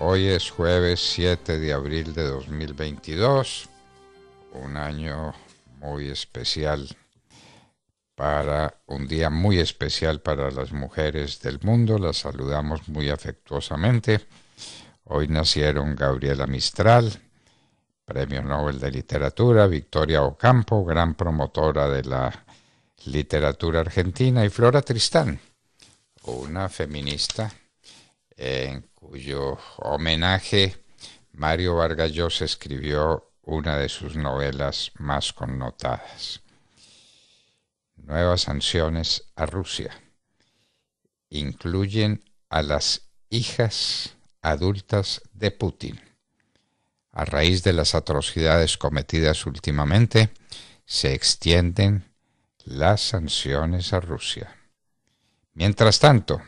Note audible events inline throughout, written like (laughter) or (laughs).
Hoy es jueves 7 de abril de 2022, un año muy especial para un día muy especial para las mujeres del mundo. Las saludamos muy afectuosamente. Hoy nacieron Gabriela Mistral, Premio Nobel de Literatura, Victoria Ocampo, gran promotora de la literatura argentina, y Flora Tristán, una feminista en cuyo homenaje Mario Vargas Llosa escribió una de sus novelas más connotadas. Nuevas sanciones a Rusia incluyen a las hijas adultas de Putin. A raíz de las atrocidades cometidas últimamente, se extienden las sanciones a Rusia. Mientras tanto,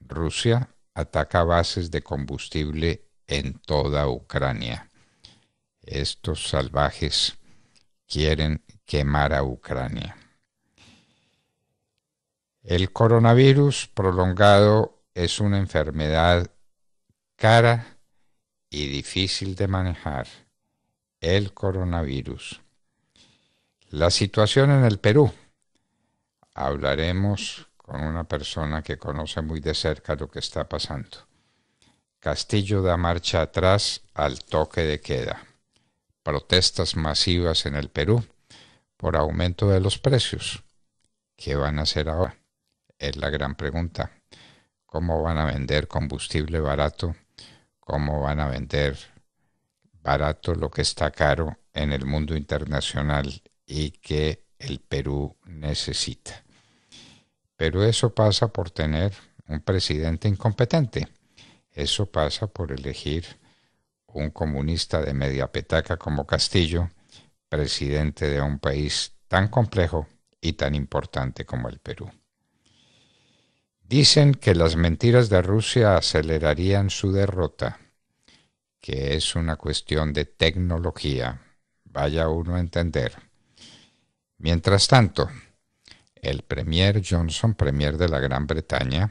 Rusia ataca bases de combustible en toda Ucrania. Estos salvajes quieren quemar a Ucrania. El coronavirus prolongado es una enfermedad cara y difícil de manejar. El coronavirus. La situación en el Perú. Hablaremos con una persona que conoce muy de cerca lo que está pasando. Castillo da marcha atrás al toque de queda. Protestas masivas en el Perú por aumento de los precios. ¿Qué van a hacer ahora? Es la gran pregunta. ¿Cómo van a vender combustible barato? ¿Cómo van a vender barato lo que está caro en el mundo internacional y que el Perú necesita? Pero eso pasa por tener un presidente incompetente. Eso pasa por elegir un comunista de media petaca como Castillo, presidente de un país tan complejo y tan importante como el Perú. Dicen que las mentiras de Rusia acelerarían su derrota, que es una cuestión de tecnología, vaya uno a entender. Mientras tanto, el Premier Johnson, Premier de la Gran Bretaña,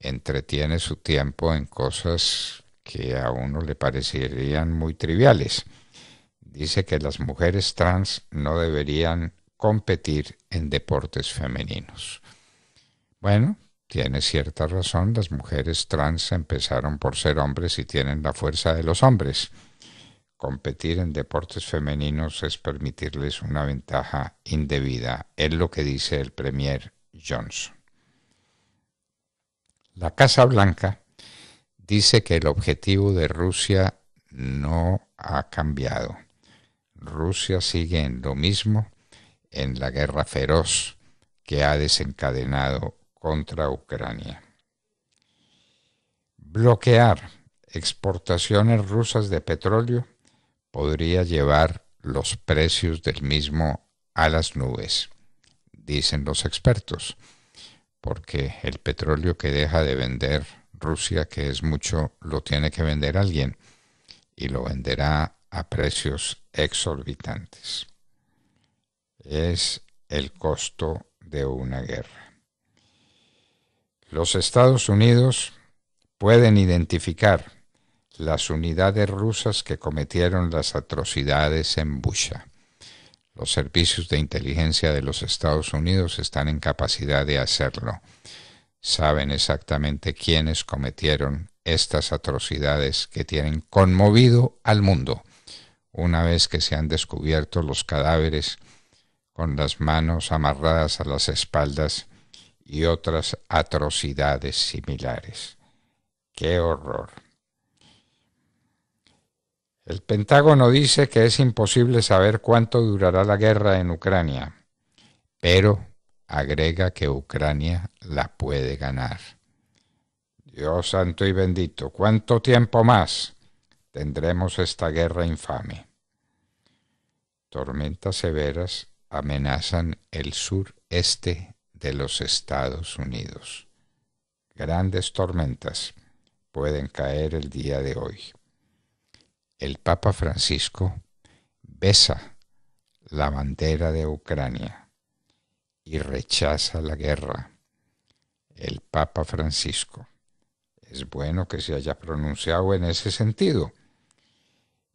entretiene su tiempo en cosas que a uno le parecerían muy triviales. Dice que las mujeres trans no deberían competir en deportes femeninos. Bueno, tiene cierta razón, las mujeres trans empezaron por ser hombres y tienen la fuerza de los hombres competir en deportes femeninos es permitirles una ventaja indebida, es lo que dice el Premier Johnson. La Casa Blanca dice que el objetivo de Rusia no ha cambiado. Rusia sigue en lo mismo, en la guerra feroz que ha desencadenado contra Ucrania. Bloquear exportaciones rusas de petróleo podría llevar los precios del mismo a las nubes, dicen los expertos, porque el petróleo que deja de vender Rusia, que es mucho, lo tiene que vender alguien y lo venderá a precios exorbitantes. Es el costo de una guerra. Los Estados Unidos pueden identificar las unidades rusas que cometieron las atrocidades en Busha. Los servicios de inteligencia de los Estados Unidos están en capacidad de hacerlo. Saben exactamente quiénes cometieron estas atrocidades que tienen conmovido al mundo una vez que se han descubierto los cadáveres con las manos amarradas a las espaldas y otras atrocidades similares. ¡Qué horror! El Pentágono dice que es imposible saber cuánto durará la guerra en Ucrania, pero agrega que Ucrania la puede ganar. Dios santo y bendito, ¿cuánto tiempo más tendremos esta guerra infame? Tormentas severas amenazan el sureste de los Estados Unidos. Grandes tormentas pueden caer el día de hoy el Papa Francisco besa la bandera de Ucrania y rechaza la guerra. El Papa Francisco. Es bueno que se haya pronunciado en ese sentido.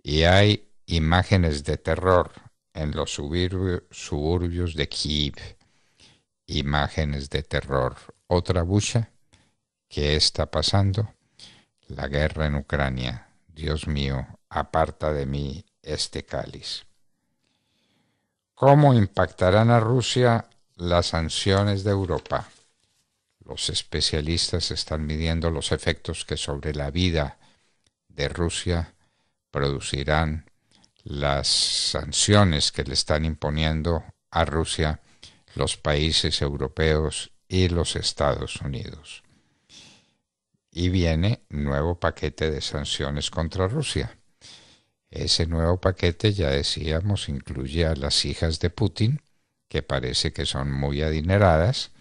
Y hay imágenes de terror en los suburbios de Kiev. Imágenes de terror. Otra bucha ¿Qué está pasando. La guerra en Ucrania. Dios mío, aparta de mí este cáliz. ¿Cómo impactarán a Rusia las sanciones de Europa? Los especialistas están midiendo los efectos que sobre la vida de Rusia producirán las sanciones que le están imponiendo a Rusia los países europeos y los Estados Unidos. Y viene nuevo paquete de sanciones contra Rusia. Ese nuevo paquete, ya decíamos, incluye a las hijas de Putin, que parece que son muy adineradas,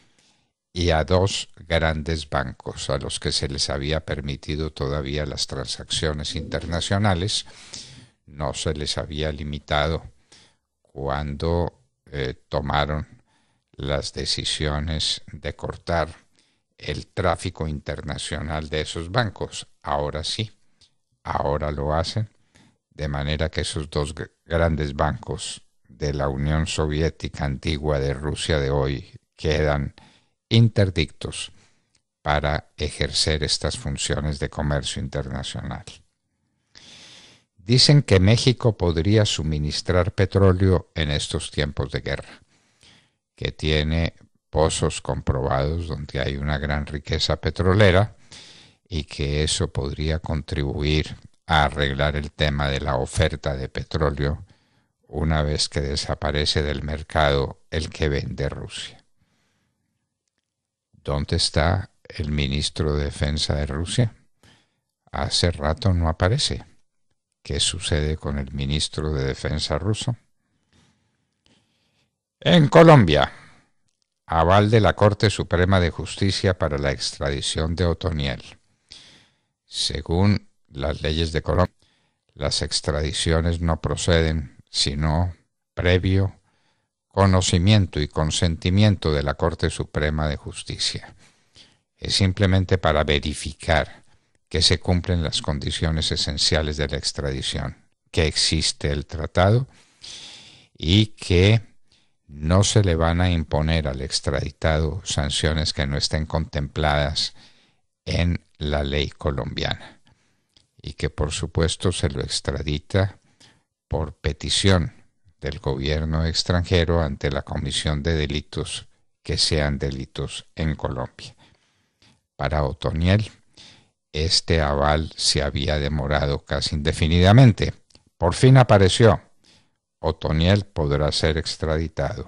y a dos grandes bancos a los que se les había permitido todavía las transacciones internacionales, no se les había limitado cuando eh, tomaron las decisiones de cortar el tráfico internacional de esos bancos. Ahora sí, ahora lo hacen de manera que esos dos grandes bancos de la Unión Soviética antigua de Rusia de hoy quedan interdictos para ejercer estas funciones de comercio internacional. Dicen que México podría suministrar petróleo en estos tiempos de guerra, que tiene pozos comprobados donde hay una gran riqueza petrolera y que eso podría contribuir arreglar el tema de la oferta de petróleo una vez que desaparece del mercado el que vende Rusia. ¿Dónde está el ministro de Defensa de Rusia? Hace rato no aparece. ¿Qué sucede con el ministro de Defensa ruso? En Colombia, aval de la Corte Suprema de Justicia para la extradición de Otoniel. Según las leyes de Colombia. Las extradiciones no proceden sino previo conocimiento y consentimiento de la Corte Suprema de Justicia. Es simplemente para verificar que se cumplen las condiciones esenciales de la extradición, que existe el tratado y que no se le van a imponer al extraditado sanciones que no estén contempladas en la ley colombiana y que por supuesto se lo extradita por petición del gobierno extranjero ante la comisión de delitos que sean delitos en Colombia. Para Otoniel, este aval se había demorado casi indefinidamente. Por fin apareció. Otoniel podrá ser extraditado.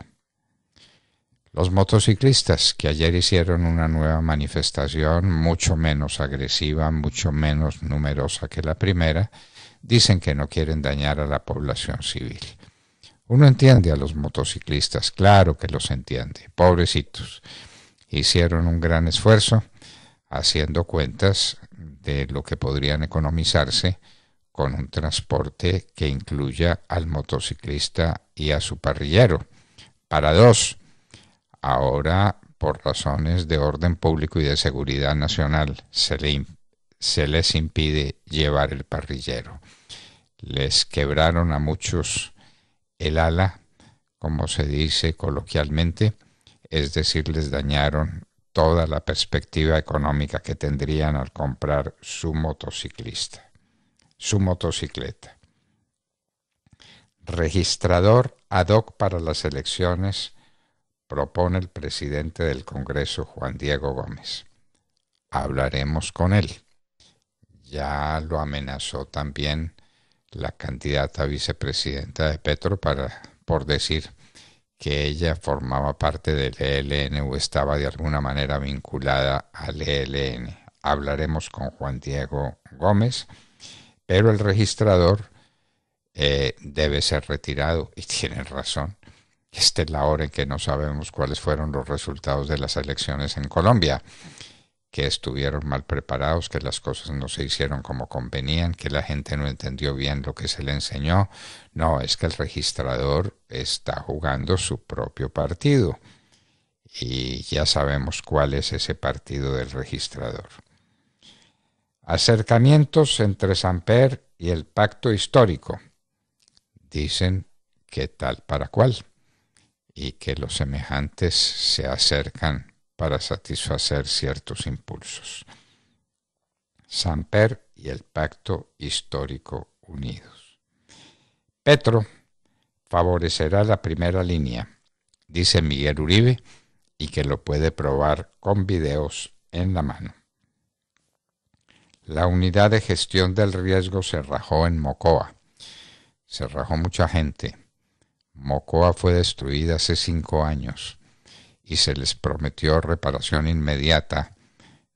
Los motociclistas que ayer hicieron una nueva manifestación mucho menos agresiva, mucho menos numerosa que la primera, dicen que no quieren dañar a la población civil. Uno entiende a los motociclistas, claro que los entiende, pobrecitos. Hicieron un gran esfuerzo haciendo cuentas de lo que podrían economizarse con un transporte que incluya al motociclista y a su parrillero. Para dos, ahora por razones de orden público y de seguridad nacional se, les impide llevar el parrillero. Les quebraron a muchos el ala, como se dice coloquialmente, es decir, les dañaron toda la perspectiva económica que tendrían al comprar su motociclista, su motocicleta. Registrador ad hoc para las elecciones propone el presidente del Congreso, Juan Diego Gómez. Hablaremos con él. Ya lo amenazó también la candidata vicepresidenta de Petro para, por decir que ella formaba parte del ELN o estaba de alguna manera vinculada al ELN. Hablaremos con Juan Diego Gómez, pero el registrador eh, debe ser retirado y (laughs) tienen razón esta es la hora en que no sabemos cuáles fueron los resultados de las elecciones en Colombia, que estuvieron mal preparados, que las cosas no se hicieron como convenían, que la gente no entendió bien lo que se le enseñó. No, es que el registrador está jugando su propio partido y ya sabemos cuál es ese partido del registrador. Acercamientos entre Samper y el pacto histórico. Dicen que tal para cuál y que los semejantes se acercan para satisfacer ciertos impulsos. Samper y el pacto histórico unidos. Petro favorecerá la primera línea, dice Miguel Uribe, y que lo puede probar con videos en la mano. La unidad de gestión del riesgo se rajó en Mocoa. Se rajó mucha gente, Mocoa fue destruida hace cinco años y se les prometió reparación inmediata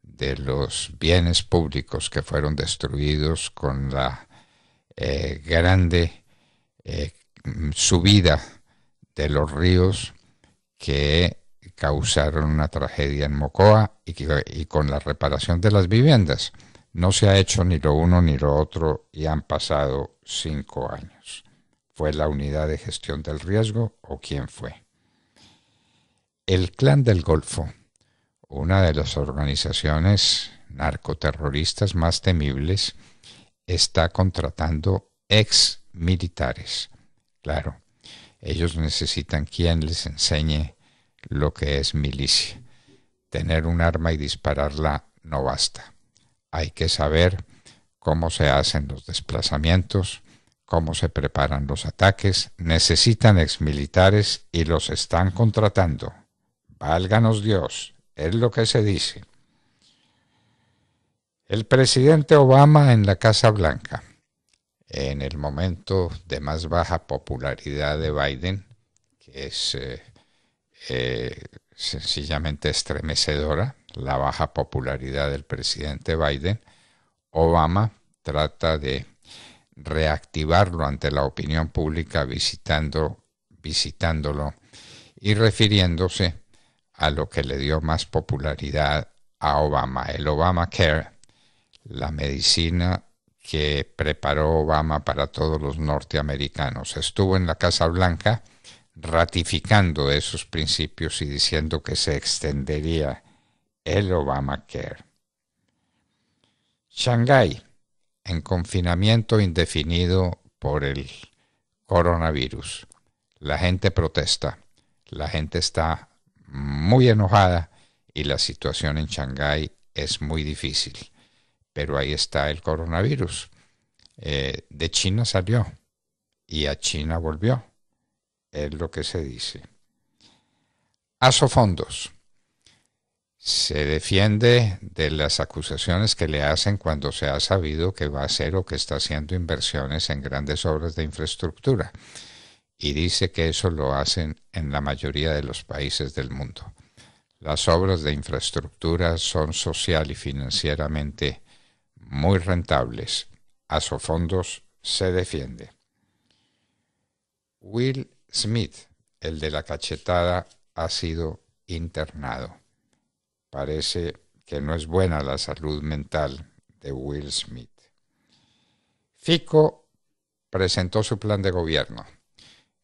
de los bienes públicos que fueron destruidos con la eh, grande eh, subida de los ríos que causaron una tragedia en Mocoa y con la reparación de las viviendas. No se ha hecho ni lo uno ni lo otro y han pasado cinco años. ¿Fue la unidad de gestión del riesgo o quién fue? El Clan del Golfo, una de las organizaciones narcoterroristas más temibles, está contratando ex militares. Claro, ellos necesitan quien les enseñe lo que es milicia. Tener un arma y dispararla no basta. Hay que saber cómo se hacen los desplazamientos, cómo se preparan los ataques, necesitan exmilitares y los están contratando. Válganos Dios, es lo que se dice. El presidente Obama en la Casa Blanca, en el momento de más baja popularidad de Biden, que es eh, eh, sencillamente estremecedora, la baja popularidad del presidente Biden, Obama trata de reactivarlo ante la opinión pública visitando, visitándolo y refiriéndose a lo que le dio más popularidad a Obama, el Obamacare, la medicina que preparó Obama para todos los norteamericanos. Estuvo en la Casa Blanca ratificando esos principios y diciendo que se extendería el Obamacare. Shanghái en confinamiento indefinido por el coronavirus. La gente protesta, la gente está muy enojada y la situación en Shanghái es muy difícil. Pero ahí está el coronavirus. Eh, de China salió y a China volvió, es lo que se dice. ASOFondos se defiende de las acusaciones que le hacen cuando se ha sabido que va a hacer o que está haciendo inversiones en grandes obras de infraestructura y dice que eso lo hacen en la mayoría de los países del mundo. Las obras de infraestructura son social y financieramente muy rentables. A sus fondos se defiende. Will Smith, el de la cachetada, ha sido internado parece que no es buena la salud mental de Will Smith. Fico presentó su plan de gobierno.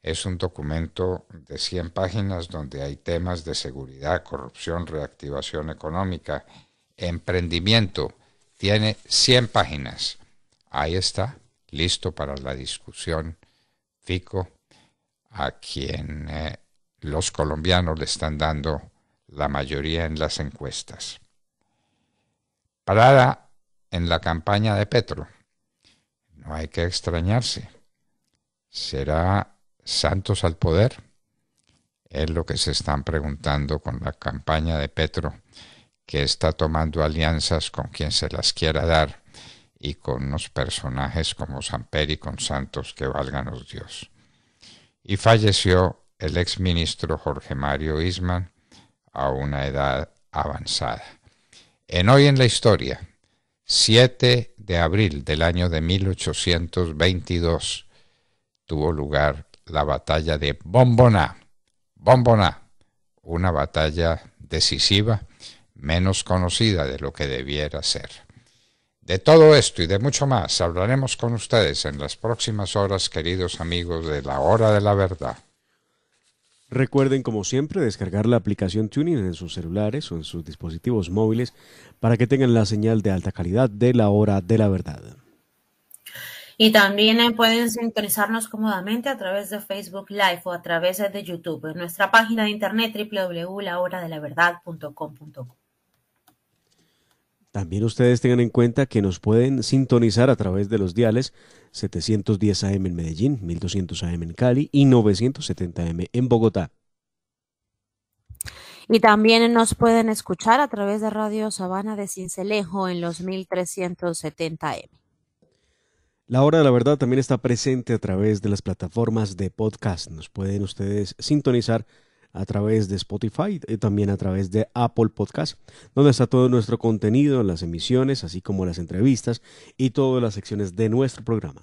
Es un documento de 100 páginas donde hay temas de seguridad, corrupción, reactivación económica, emprendimiento. Tiene 100 páginas. Ahí está, listo para la discusión. Fico, a quien eh, los colombianos le están dando la mayoría en las encuestas. Parada en la campaña de Petro. No hay que extrañarse. ¿Será Santos al poder? Es lo que se están preguntando con la campaña de Petro, que está tomando alianzas con quien se las quiera dar y con unos personajes como Samper y con Santos que valgan los Dios. Y falleció el exministro Jorge Mario Isman, a una edad avanzada. En Hoy en la Historia, 7 de abril del año de 1822, tuvo lugar la batalla de Bomboná. Bomboná, una batalla decisiva, menos conocida de lo que debiera ser. De todo esto y de mucho más hablaremos con ustedes en las próximas horas, queridos amigos de la hora de la verdad. Recuerden, como siempre, descargar la aplicación Tuning en sus celulares o en sus dispositivos móviles para que tengan la señal de alta calidad de la hora de la verdad. Y también eh, pueden sintonizarnos cómodamente a través de Facebook Live o a través de YouTube en nuestra página de internet www.lahoradelaverdad.com.co. También ustedes tengan en cuenta que nos pueden sintonizar a través de los diales 710 AM en Medellín, 1200 AM en Cali y 970 AM en Bogotá. Y también nos pueden escuchar a través de Radio Sabana de Cincelejo en los 1370 AM. La Hora de la Verdad también está presente a través de las plataformas de podcast. Nos pueden ustedes sintonizar a través de Spotify y eh, también a través de Apple Podcast, donde está todo nuestro contenido, las emisiones, así como las entrevistas y todas las secciones de nuestro programa.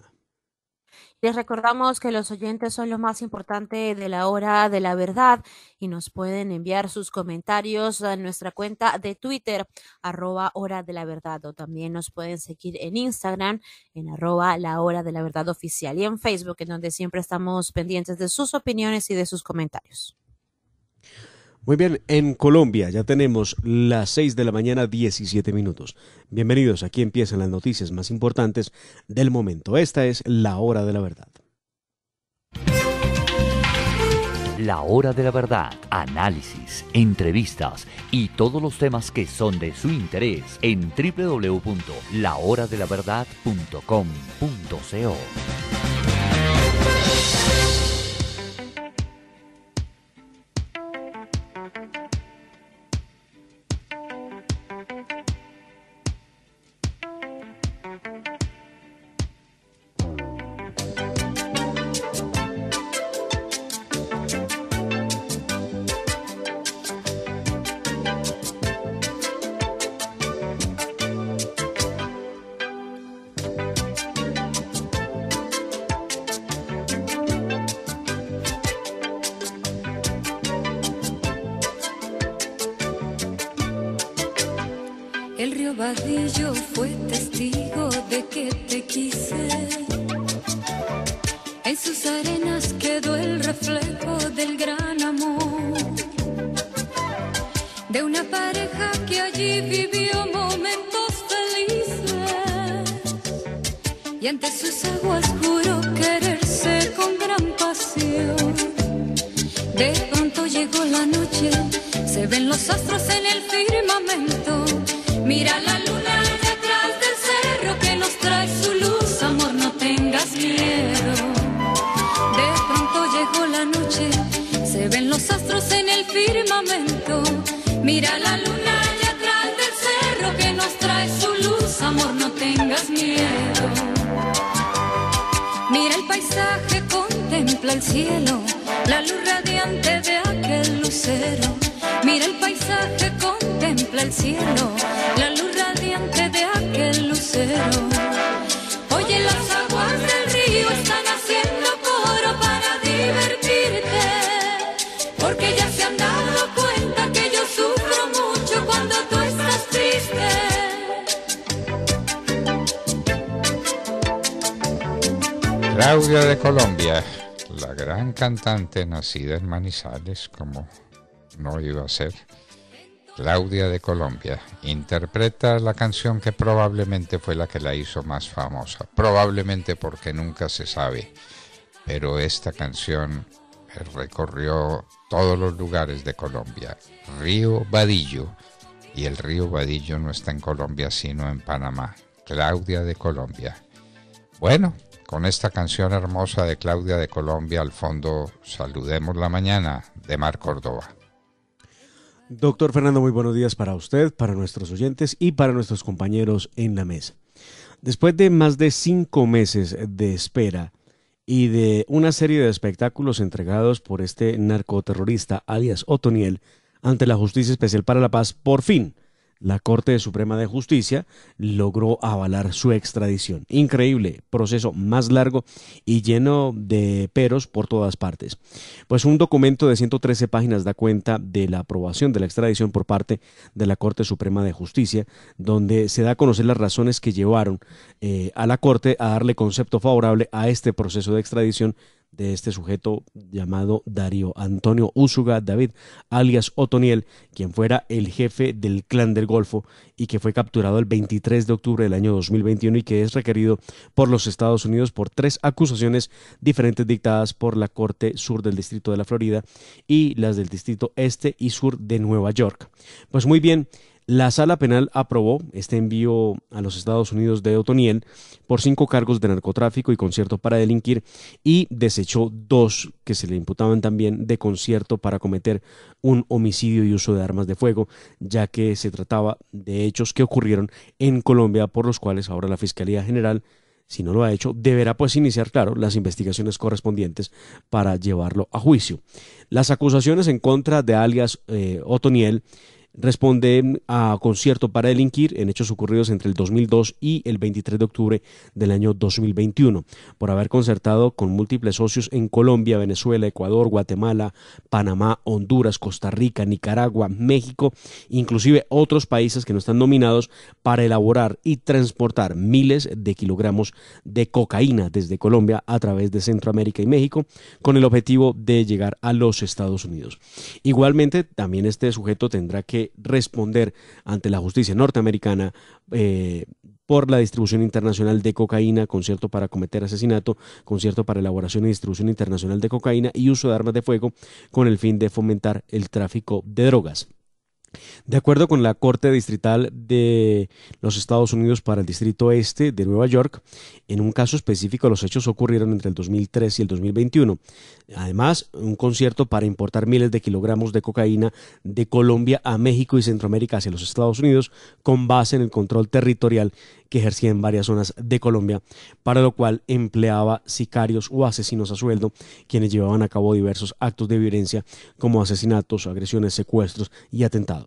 Les recordamos que los oyentes son lo más importante de la hora de la verdad y nos pueden enviar sus comentarios a nuestra cuenta de Twitter, arroba hora de la verdad, o también nos pueden seguir en Instagram, en arroba la hora de la verdad oficial, y en Facebook, en donde siempre estamos pendientes de sus opiniones y de sus comentarios. Muy bien, en Colombia ya tenemos las 6 de la mañana 17 minutos. Bienvenidos, aquí empiezan las noticias más importantes del momento. Esta es la hora de la verdad. La hora de la verdad, análisis, entrevistas y todos los temas que son de su interés en www.lahoradelaverdad.com.co. Yo fue testigo de que te quise. En sus arenas quedó el reflejo del gran amor de una pareja que allí vivió momentos felices y ante sus aguas juró miedo. Mira el paisaje, contempla el cielo, la luz radiante de aquel lucero. Mira el paisaje, contempla el cielo, la luz radiante de aquel lucero. Claudia de Colombia, la gran cantante nacida en Manizales, como no iba a ser. Claudia de Colombia interpreta la canción que probablemente fue la que la hizo más famosa, probablemente porque nunca se sabe, pero esta canción recorrió todos los lugares de Colombia, Río Vadillo, y el río Vadillo no está en Colombia sino en Panamá, Claudia de Colombia. Bueno, con esta canción hermosa de Claudia de Colombia al fondo, saludemos la mañana de Mar Córdoba. Doctor Fernando, muy buenos días para usted, para nuestros oyentes y para nuestros compañeros en la mesa. Después de más de cinco meses de espera y de una serie de espectáculos entregados por este narcoterrorista, alias Otoniel, ante la Justicia Especial para la Paz, por fin, la Corte Suprema de Justicia logró avalar su extradición. Increíble, proceso más largo y lleno de peros por todas partes. Pues un documento de 113 páginas da cuenta de la aprobación de la extradición por parte de la Corte Suprema de Justicia, donde se da a conocer las razones que llevaron eh, a la Corte a darle concepto favorable a este proceso de extradición de este sujeto llamado Darío Antonio Úsuga David, alias Otoniel, quien fuera el jefe del clan del Golfo y que fue capturado el 23 de octubre del año 2021 y que es requerido por los Estados Unidos por tres acusaciones diferentes dictadas por la Corte Sur del Distrito de la Florida y las del Distrito Este y Sur de Nueva York. Pues muy bien, la sala penal aprobó este envío a los Estados Unidos de Otoniel por cinco cargos de narcotráfico y concierto para delinquir y desechó dos que se le imputaban también de concierto para cometer un homicidio y uso de armas de fuego, ya que se trataba de hechos que ocurrieron en Colombia por los cuales ahora la Fiscalía General si no lo ha hecho, deberá pues iniciar, claro, las investigaciones correspondientes para llevarlo a juicio. Las acusaciones en contra de alias eh, Otoniel responde mm, a concierto para delinquir en hechos ocurridos entre el 2002 y el 23 de octubre del año 2021, por haber concertado con múltiples socios en Colombia, Venezuela, Ecuador, Guatemala, Panamá, Honduras, Costa Rica, Nicaragua, México, inclusive otros países que no están nominados para elaborar y transportar miles de kilogramos de cocaína desde Colombia a través de Centroamérica y México con el objetivo de llegar a los Estados Unidos. Igualmente, también este sujeto tendrá que responder ante la justicia norteamericana eh, por la distribución internacional de cocaína, concierto para cometer asesinato, concierto para elaboración y distribución internacional de cocaína y uso de armas de fuego con el fin de fomentar el tráfico de drogas. De acuerdo con la Corte Distrital de los Estados Unidos para el Distrito Este de Nueva York, en un caso específico los hechos ocurrieron entre el 2003 y el 2021. Además, un concierto para importar miles de kilogramos de cocaína de Colombia a México y Centroamérica hacia los Estados Unidos con base en el control territorial que ejercía en varias zonas de Colombia, para lo cual empleaba sicarios o asesinos a sueldo, quienes llevaban a cabo diversos actos de violencia como asesinatos, agresiones, secuestros y atentados.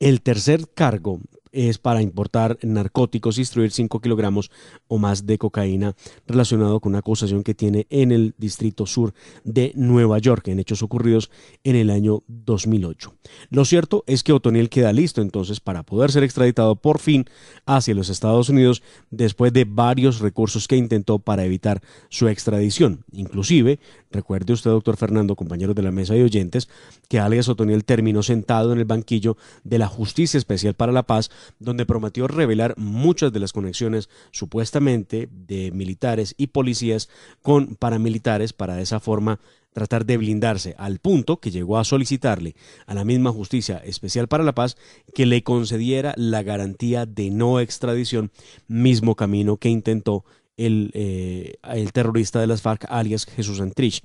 El tercer cargo es para importar narcóticos y instruir 5 kilogramos o más de cocaína relacionado con una acusación que tiene en el Distrito Sur de Nueva York en hechos ocurridos en el año 2008. Lo cierto es que Otoniel queda listo entonces para poder ser extraditado por fin hacia los Estados Unidos después de varios recursos que intentó para evitar su extradición. Inclusive, recuerde usted, doctor Fernando, compañero de la mesa de oyentes, que alias Otoniel terminó sentado en el banquillo de la Justicia Especial para la Paz donde prometió revelar muchas de las conexiones supuestamente de militares y policías con paramilitares para de esa forma tratar de blindarse, al punto que llegó a solicitarle a la misma Justicia Especial para la Paz que le concediera la garantía de no extradición, mismo camino que intentó eh, el, terrorista de las FARC, alias Jesús Antrich.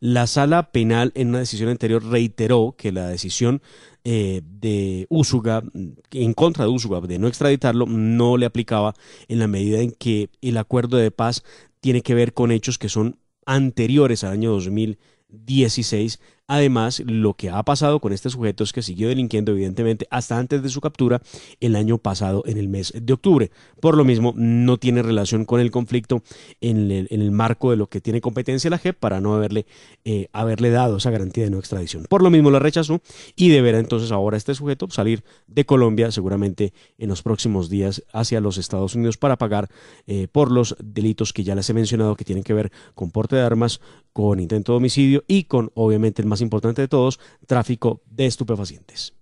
La sala penal en una decisión anterior reiteró que la decisión eh, de Usuga, en contra de Usuga, de no extraditarlo, no le aplicaba en la medida en que el acuerdo de paz tiene que ver con hechos que son anteriores al año 2016 Además, lo que ha pasado con este sujeto es que siguió delinquiendo, evidentemente, hasta antes de su captura el año pasado, en el mes de octubre. Por lo mismo, no tiene relación con el conflicto en el, marco de lo que tiene competencia la JEP para no haberle, eh, haberle dado esa garantía de no extradición. Por lo mismo, la rechazó y deberá entonces ahora este sujeto salir de Colombia, seguramente en los próximos días, hacia los Estados Unidos para pagar eh, por los delitos que ya les he mencionado que tienen que ver con porte de armas, con intento de homicidio y con, obviamente, el más importante de todos, tráfico de estupefacientes.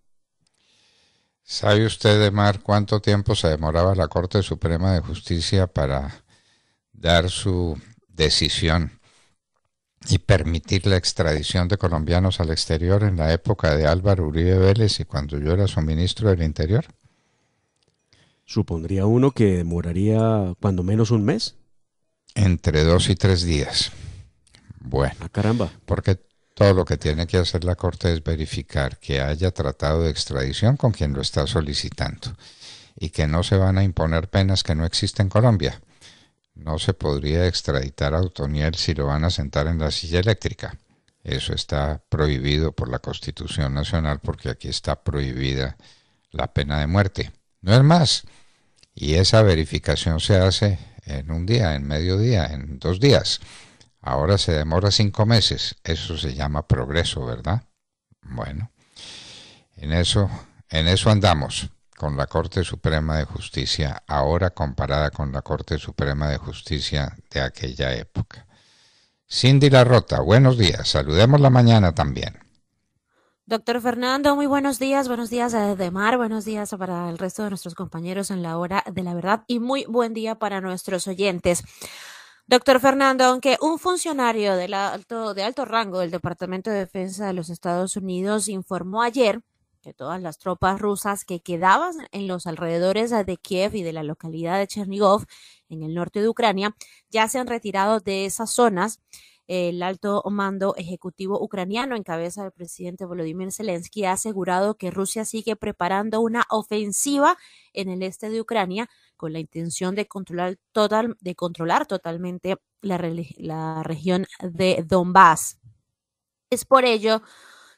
¿Sabe usted, Emar, cuánto tiempo se demoraba la Corte Suprema de Justicia para dar su decisión y permitir la extradición de colombianos al exterior en la época de Álvaro Uribe Vélez y cuando yo era su ministro del Interior? Supondría uno que demoraría cuando menos un mes. Entre dos y tres días. Bueno. Ah, caramba. Porque todo lo que tiene que hacer la Corte es verificar que haya tratado de extradición con quien lo está solicitando y que no se van a imponer penas que no existen en Colombia. No se podría extraditar a Autoniel si lo van a sentar en la silla eléctrica. Eso está prohibido por la Constitución Nacional porque aquí está prohibida la pena de muerte. No es más. Y esa verificación se hace en un día, en medio día, en dos días. Ahora se demora cinco meses. Eso se llama progreso, ¿verdad? Bueno, en eso, en eso andamos con la Corte Suprema de Justicia, ahora comparada con la Corte Suprema de Justicia de aquella época. Cindy Larrota, buenos días. Saludemos la mañana también. Doctor Fernando, muy buenos días, buenos días a eh, Mar. buenos días para el resto de nuestros compañeros en la hora de la verdad y muy buen día para nuestros oyentes. Doctor Fernando, aunque un funcionario de, alto, de alto rango del Departamento de Defensa de los Estados Unidos informó ayer que todas las tropas rusas que quedaban en los alrededores de Kiev y de la localidad de Chernigov, en el norte de Ucrania, ya se han retirado de esas zonas el alto mando ejecutivo ucraniano en cabeza del presidente Volodymyr Zelensky ha asegurado que Rusia sigue preparando una ofensiva en el este de Ucrania con la intención de controlar, total, de controlar totalmente la, la región de Donbass. Es por ello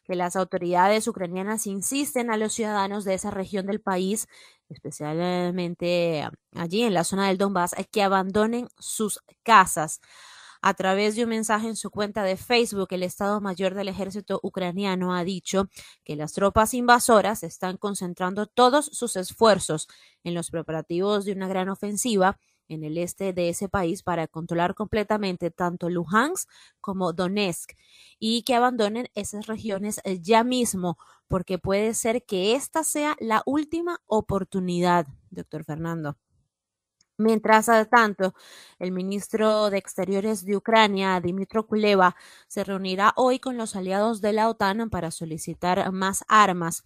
que las autoridades ucranianas insisten a los ciudadanos de esa región del país, especialmente allí en la zona del Donbass, que abandonen sus casas. A través de un mensaje en su cuenta de Facebook, el Estado Mayor del Ejército ucraniano ha dicho que las tropas invasoras están concentrando todos sus esfuerzos en los preparativos de una gran ofensiva en el este de ese país para controlar completamente tanto Luhansk como Donetsk y que abandonen esas regiones eh, ya mismo, porque puede ser que esta sea la última oportunidad, doctor Fernando. Mientras tanto, el ministro de Exteriores de Ucrania, Dmitry Kuleva, se reunirá hoy con los aliados de la OTAN para solicitar más armas.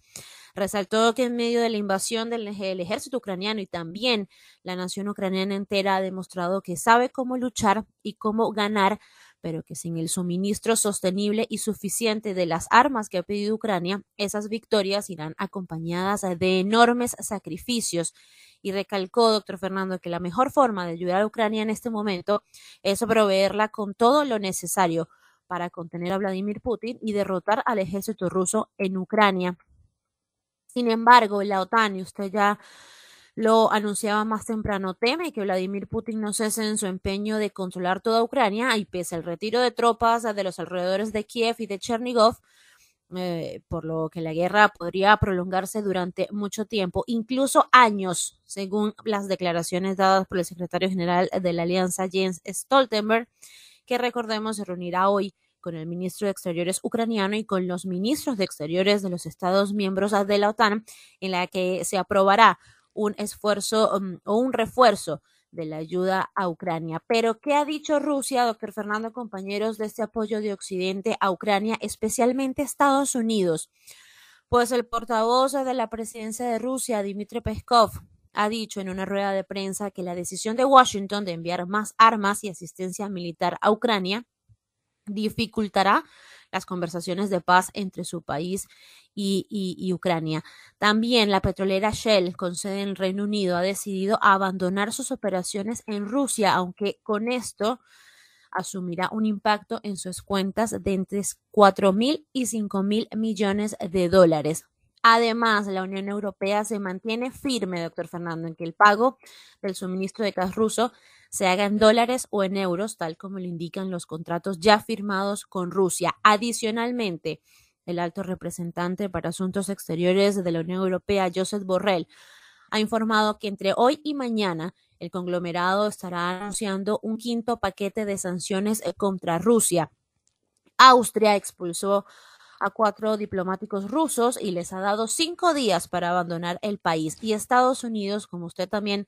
Resaltó que en medio de la invasión del ejército ucraniano y también la nación ucraniana entera ha demostrado que sabe cómo luchar y cómo ganar pero que sin el suministro sostenible y suficiente de las armas que ha pedido Ucrania, esas victorias irán acompañadas de enormes sacrificios. Y recalcó, doctor Fernando, que la mejor forma de ayudar a Ucrania en este momento es proveerla con todo lo necesario para contener a Vladimir Putin y derrotar al ejército ruso en Ucrania. Sin embargo, la OTAN, y usted ya lo anunciaba más temprano, teme que Vladimir Putin no cese en su empeño de controlar toda Ucrania y pese al retiro de tropas de los alrededores de Kiev y de Chernigov, eh, por lo que la guerra podría prolongarse durante mucho tiempo, incluso años, según las declaraciones dadas por el secretario general de la Alianza, Jens Stoltenberg, que recordemos se reunirá hoy con el ministro de Exteriores ucraniano y con los ministros de Exteriores de los Estados miembros de la OTAN, en la que se aprobará un esfuerzo um, o un refuerzo de la ayuda a Ucrania. Pero, ¿qué ha dicho Rusia, doctor Fernando, compañeros, de este apoyo de Occidente a Ucrania, especialmente Estados Unidos? Pues el portavoz de la presidencia de Rusia, Dmitry Peskov, ha dicho en una rueda de prensa que la decisión de Washington de enviar más armas y asistencia militar a Ucrania dificultará las conversaciones de paz entre su país y, Ucrania. También la petrolera Shell, con sede en Reino Unido, ha decidido abandonar sus operaciones en Rusia, aunque con esto asumirá un impacto en sus cuentas de entre 4.000 mil y 5.000 mil millones de dólares. Además, la Unión Europea se mantiene firme, doctor Fernando, en que el pago del suministro de gas ruso se haga en dólares o en euros, tal como lo indican los contratos ya firmados con Rusia. Adicionalmente, el alto representante para Asuntos Exteriores de la Unión Europea, Joseph Borrell, ha informado que entre hoy y mañana el conglomerado estará anunciando un quinto paquete de sanciones contra Rusia. Austria expulsó a cuatro diplomáticos rusos y les ha dado cinco días para abandonar el país. Y Estados Unidos, como usted también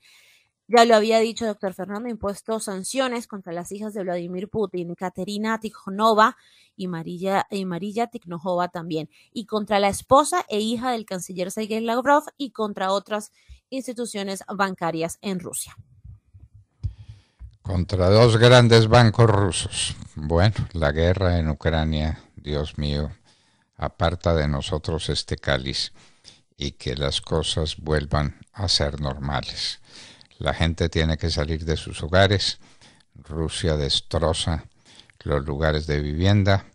ya lo había dicho el doctor Fernando, impuesto sanciones contra las hijas de Vladimir Putin, Katerina Tikhonova y Marilla, Tikhonova también, y contra la esposa e hija del canciller Sergei Lavrov y contra otras instituciones bancarias en Rusia. Contra dos grandes bancos rusos. Bueno, la guerra en Ucrania, Dios mío, aparta de nosotros este cáliz y que las cosas vuelvan a ser normales. La gente tiene que salir de sus hogares. Rusia destroza los lugares de vivienda,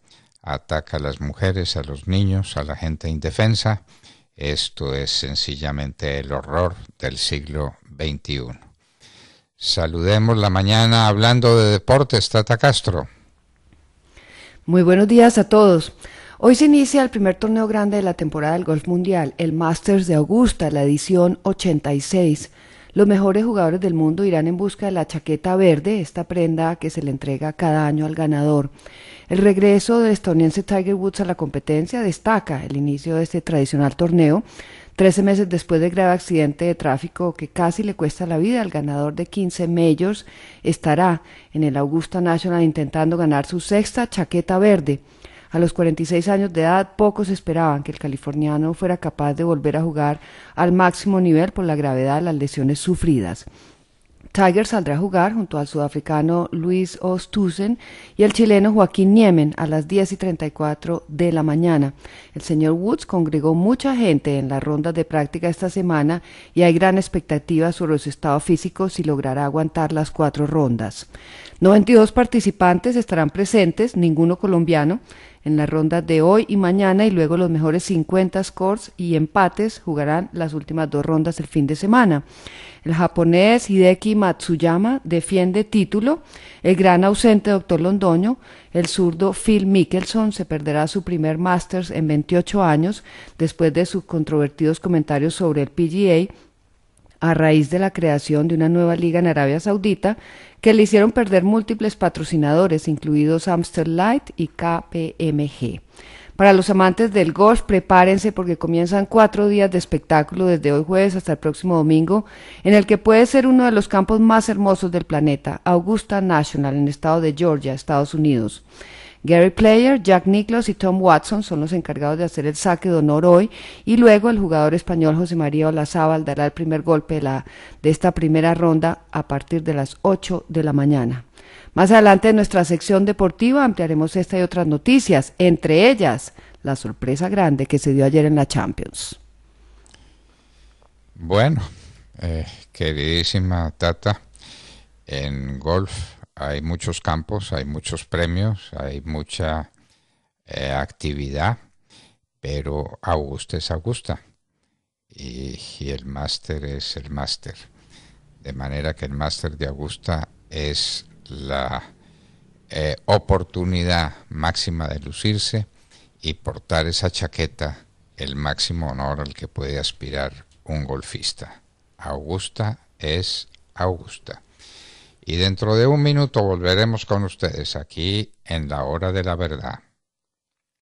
ataca a las mujeres, a los niños, a la gente indefensa. Esto es sencillamente el horror del siglo XXI. Saludemos la mañana hablando de deportes, Tata Castro. Muy buenos días a todos. Hoy se inicia el primer torneo grande de la temporada del Golf Mundial, el Masters de Augusta, la edición 86. Los mejores jugadores del mundo irán en busca de la chaqueta verde, esta prenda que se le entrega cada año al ganador. El regreso del estadounidense Tiger Woods a la competencia destaca el inicio de este tradicional torneo, Trece meses después del grave accidente de tráfico que casi le cuesta la vida, al ganador de 15 mayors estará en el Augusta National intentando ganar su sexta chaqueta verde. A los 46 años de edad, pocos esperaban que el californiano fuera capaz de volver a jugar al máximo nivel por la gravedad de las lesiones sufridas. Tiger saldrá a jugar junto al sudafricano Luis Ostusen y el chileno Joaquín Niemen a las 10 y 34 de la mañana. El señor Woods congregó mucha gente en las rondas de práctica esta semana y hay gran expectativa sobre su estado físico si logrará aguantar las cuatro rondas. 92 participantes estarán presentes, ninguno colombiano en las rondas de hoy y mañana y luego los mejores 50 scores y empates jugarán las últimas dos rondas el fin de semana. El japonés Hideki Matsuyama defiende título, el gran ausente doctor Londoño, el zurdo Phil Mickelson se perderá su primer Masters en 28 años después de sus controvertidos comentarios sobre el PGA a raíz de la creación de una nueva liga en Arabia Saudita que le hicieron perder múltiples patrocinadores, incluidos Amsterdam Light y KPMG. Para los amantes del golf, prepárense porque comienzan cuatro días de espectáculo desde hoy jueves hasta el próximo domingo, en el que puede ser uno de los campos más hermosos del planeta, Augusta National, en el estado de Georgia, Estados Unidos. Gary Player, Jack Nicklaus y Tom Watson son los encargados de hacer el saque de honor hoy y luego el jugador español José María Olazábal dará el primer golpe de, esta primera ronda a partir de las 8 de la mañana. Más adelante en nuestra sección deportiva ampliaremos esta y otras noticias, entre ellas la sorpresa grande que se dio ayer en la Champions. Bueno, eh, queridísima Tata, en golf hay muchos campos, hay muchos premios, hay mucha eh, actividad, pero Augusta es Augusta y, el máster es el máster. De manera que el máster de Augusta es la eh, oportunidad máxima de lucirse y portar esa chaqueta el máximo honor al que puede aspirar un golfista. Augusta es Augusta y dentro de un minuto volveremos con ustedes aquí en la hora de la verdad.